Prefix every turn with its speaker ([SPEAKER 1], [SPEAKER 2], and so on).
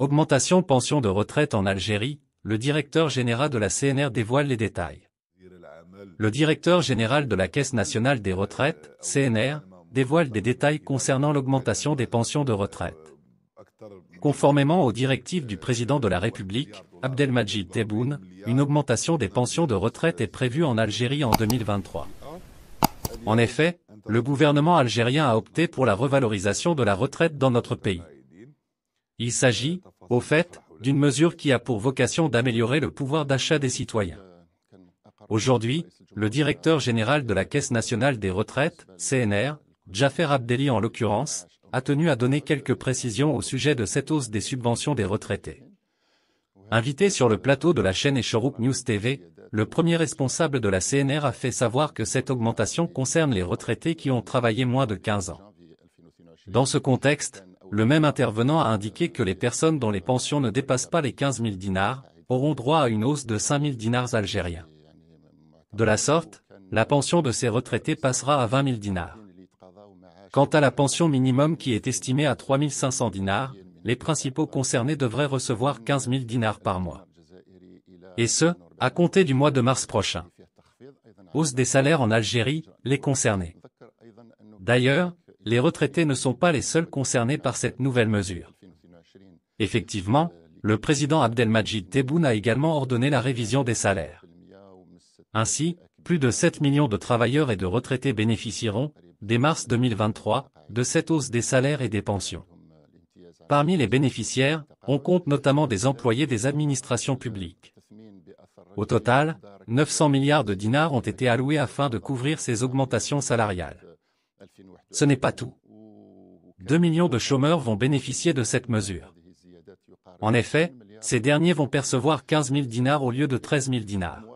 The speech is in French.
[SPEAKER 1] Augmentation pension de retraite en Algérie, le directeur général de la CNR dévoile les détails. Le directeur général de la Caisse nationale des retraites, CNR, dévoile des détails concernant l'augmentation des pensions de retraite. Conformément aux directives du président de la République, Abdelmajid Tebboune, une augmentation des pensions de retraite est prévue en Algérie en 2023. En effet, le gouvernement algérien a opté pour la revalorisation de la retraite dans notre pays. Il s'agit, au fait, d'une mesure qui a pour vocation d'améliorer le pouvoir d'achat des citoyens. Aujourd'hui, le directeur général de la Caisse nationale des retraites, CNR, Jaffer Abdeli, en l'occurrence, a tenu à donner quelques précisions au sujet de cette hausse des subventions des retraités. Invité sur le plateau de la chaîne Echorouk News TV, le premier responsable de la CNR a fait savoir que cette augmentation concerne les retraités qui ont travaillé moins de 15 ans. Dans ce contexte, le même intervenant a indiqué que les personnes dont les pensions ne dépassent pas les 15 000 dinars auront droit à une hausse de 5 000 dinars algériens. De la sorte, la pension de ces retraités passera à 20 000 dinars. Quant à la pension minimum qui est estimée à 3 500 dinars, les principaux concernés devraient recevoir 15 000 dinars par mois. Et ce, à compter du mois de mars prochain. Hausse des salaires en Algérie, les concernés. D'ailleurs, les retraités ne sont pas les seuls concernés par cette nouvelle mesure. Effectivement, le président Abdelmajid Tebboune a également ordonné la révision des salaires. Ainsi, plus de 7 millions de travailleurs et de retraités bénéficieront, dès mars 2023, de cette hausse des salaires et des pensions. Parmi les bénéficiaires, on compte notamment des employés des administrations publiques. Au total, 900 milliards de dinars ont été alloués afin de couvrir ces augmentations salariales. Ce n'est pas tout. 2 millions de chômeurs vont bénéficier de cette mesure. En effet, ces derniers vont percevoir 15 000 dinars au lieu de 13 000 dinars.